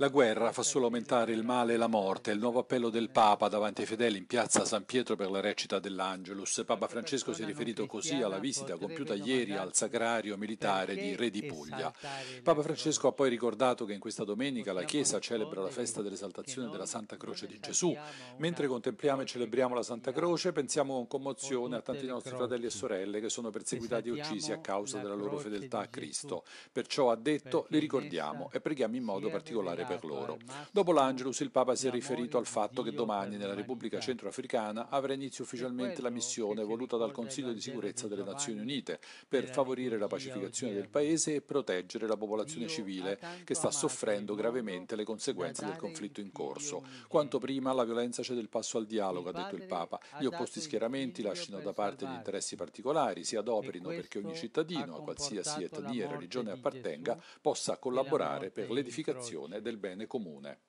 La guerra fa solo aumentare il male e la morte. Il nuovo appello del Papa davanti ai fedeli in piazza San Pietro per la recita dell'Angelus. Papa Francesco si è riferito così alla visita compiuta ieri al sacrario militare di Re di Puglia. Papa Francesco ha poi ricordato che in questa domenica la Chiesa celebra la festa dell'esaltazione della Santa Croce di Gesù. Mentre contempliamo e celebriamo la Santa Croce, pensiamo con commozione a tanti nostri fratelli e sorelle che sono perseguitati e uccisi a causa della loro fedeltà a Cristo. Perciò ha detto li ricordiamo e preghiamo in modo particolare per loro. Dopo l'Angelus il Papa si è riferito al fatto che domani nella Repubblica Centroafricana avrà inizio ufficialmente la missione voluta dal Consiglio di sicurezza delle Nazioni Unite per favorire la pacificazione del paese e proteggere la popolazione civile che sta soffrendo gravemente le conseguenze del conflitto in corso. Quanto prima alla violenza cede il passo al dialogo, ha detto il Papa. Gli opposti schieramenti lasciano da parte gli interessi particolari, si adoperino perché ogni cittadino, a qualsiasi etnia e religione appartenga, possa collaborare per l'edificazione del bene comune.